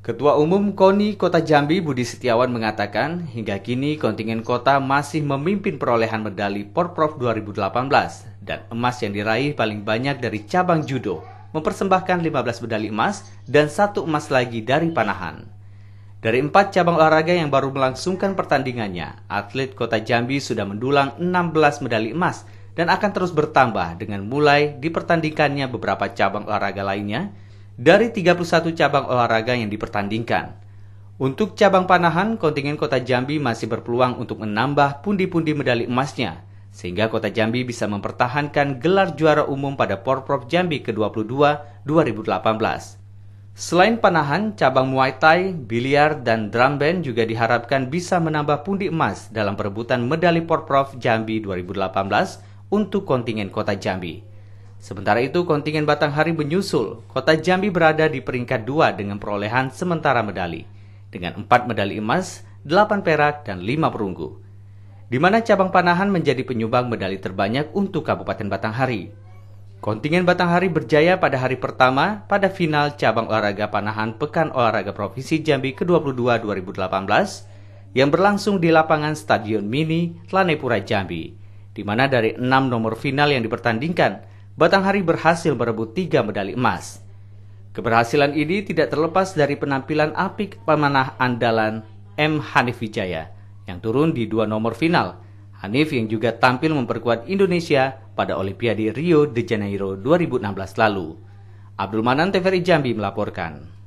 Ketua Umum KONI Kota Jambi Budi Setiawan mengatakan, hingga kini kontingen kota masih memimpin perolehan medali Porprov 2018 dan emas yang diraih paling banyak dari cabang judo, mempersembahkan 15 medali emas dan satu emas lagi dari panahan. Dari empat cabang olahraga yang baru melangsungkan pertandingannya, atlet Kota Jambi sudah mendulang 16 medali emas dan akan terus bertambah dengan mulai dipertandingkannya beberapa cabang olahraga lainnya dari 31 cabang olahraga yang dipertandingkan. Untuk cabang panahan, kontingen Kota Jambi masih berpeluang untuk menambah pundi-pundi medali emasnya, sehingga Kota Jambi bisa mempertahankan gelar juara umum pada Porprov Jambi ke-22 2018. Selain panahan, cabang Muay Thai, biliar, dan drum band juga diharapkan bisa menambah pundi emas dalam perebutan medali Porprov Jambi 2018 untuk kontingen Kota Jambi. Sementara itu, kontingen Batanghari menyusul. Kota Jambi berada di peringkat dua dengan perolehan sementara medali, dengan empat medali emas, delapan perak, dan lima perunggu. Di mana cabang panahan menjadi penyumbang medali terbanyak untuk Kabupaten Batanghari. Kontingen Batanghari berjaya pada hari pertama pada final cabang olahraga panahan Pekan Olahraga Provinsi Jambi ke-22 2018 yang berlangsung di lapangan Stadion Mini Lanepura Jambi, di mana dari enam nomor final yang dipertandingkan, Batanghari berhasil merebut tiga medali emas. Keberhasilan ini tidak terlepas dari penampilan apik pemanah andalan M. Hanif Wijaya yang turun di dua nomor final. Hanif yang juga tampil memperkuat Indonesia pada Olimpiade Rio de Janeiro 2016 lalu. Abdul Manan TVRI Jambi melaporkan.